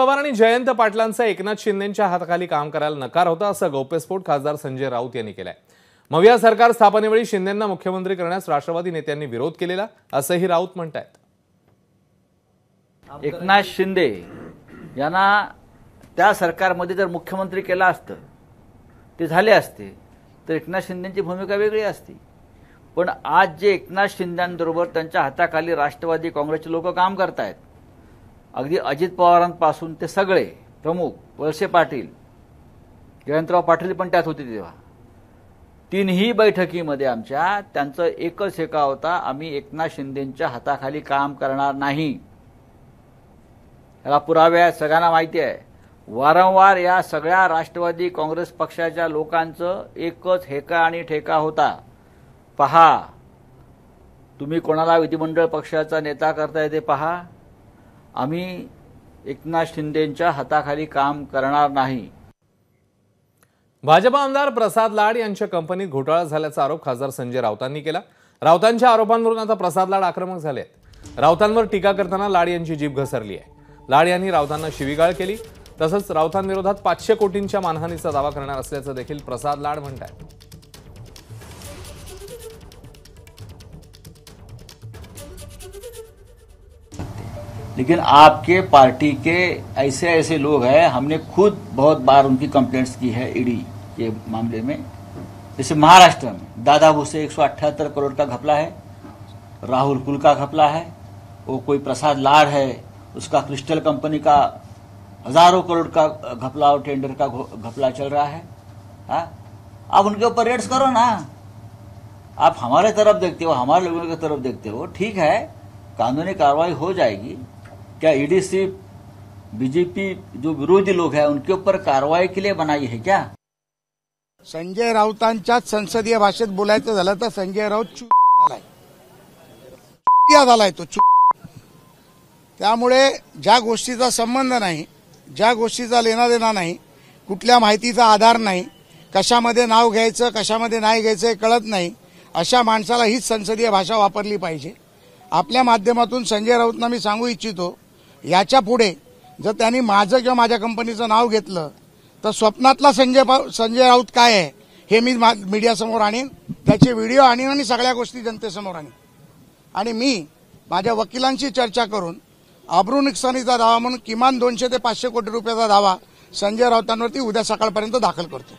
पवार आणि जयंत पाटलांचा एकनाथ शिंदेच्या हाताखाली काम करायला नकार होता असं गौप्यस्फोट खासदार संजय राऊत यांनी केलाय मविया सरकार स्थापनेवेळी शिंदेंना मुख्यमंत्री करण्यास राष्ट्रवादी नेत्यांनी विरोध केलेला असंही राऊत म्हणतायत एकनाथ शिंदे यांना त्या सरकारमध्ये जर मुख्यमंत्री केला असतं ते झाले असते तर एकनाथ शिंदेची भूमिका वेगळी असती पण आज जे एकनाथ शिंदेबरोबर त्यांच्या हाताखाली राष्ट्रवादी काँग्रेसचे लोक काम करतायत अगदी अजित पवारांपासून ते सगळे प्रमुख वळसे पाटील जयंतराव पाटील पण त्यात होते तेव्हा तीनही बैठकीमध्ये आमच्या त्यांचं एकच हेका होता आम्ही एकनाथ शिंदेच्या हाताखाली काम करणार नाही याला पुरावे सगळ्यांना माहिती आहे वारंवार या सगळ्या राष्ट्रवादी काँग्रेस पक्षाच्या लोकांचं एकच हेका आणि ठेका होता पहा तुम्ही कोणाला विधिमंडळ पक्षाचा नेता करताय ते पहा आम्ही एकनाथ शिंदेंच्या हाताखाली काम करणार नाही भाजपा आमदार प्रसाद लाड यांच्या कंपनीत घोटाळा झाल्याचा आरोप खासदार संजय राऊतांनी केला राऊतांच्या आरोपांवरून आता प्रसाद लाड आक्रमक झाले आहेत राऊतांवर टीका करताना लाड यांची जीभ घसरली आहे लाड यांनी राऊतांना शिवीगाळ केली तसंच राऊतांविरोधात पाचशे कोटींच्या मानहानीचा दावा करणार असल्याचं देखील प्रसाद लाड म्हणत आहेत लेकिन आपके पार्टी के ऐसे ऐसे लोग हैं हमने खुद बहुत बार उनकी कंप्लेंट्स की है ईडी e के मामले में जैसे महाराष्ट्र में दादा भूसे एक करोड़ का घपला है राहुल कुल का घपला है वो कोई प्रसाद लाड है उसका क्रिस्टल कंपनी का हजारों करोड़ का घपला और टेंडर का घपला चल रहा है हा? आप उनके ऊपर रेड्स करो ना आप हमारे तरफ देखते हो हमारे लोगों की तरफ देखते हो ठीक है कानूनी कार्रवाई हो जाएगी क्या ईडी e बीजेपी जो विरोधी लोग है उनके ऊपर कार्रवाई के लिए बनाई है क्या संजय राऊतांच्याच संसदीय भाषेत बोलायचं झालं तर संजय राऊत चु झालाय झालाय तो चु त्यामुळे ज्या गोष्टीचा संबंध नाही ज्या गोष्टीचा लेना देना नाही कुठल्या माहितीचा आधार नाही कशामध्ये नाव घ्यायचं कशामध्ये नाही घ्यायचं हे कळत नाही अशा माणसाला हीच संसदीय भाषा वापरली पाहिजे आपल्या माध्यमातून संजय राऊतना मी सांगू इच्छितो याच्या पुढे जर त्यांनी माझं किंवा माझ्या कंपनीचं नाव घेतलं तर स्वप्नातला संजय संजय राऊत काय आहे हे मी मीडियासमोर आणीन त्याचे व्हिडिओ आणीन आणि सगळ्या गोष्टी जनतेसमोर आणीन आणि मी माझ्या वकिलांशी चर्चा करून अब्रू नुकसानीचा दावा म्हणून किमान दोनशे ते पाचशे कोटी रुपयाचा दावा संजय राऊतांवरती उद्या सकाळपर्यंत दाखल करतो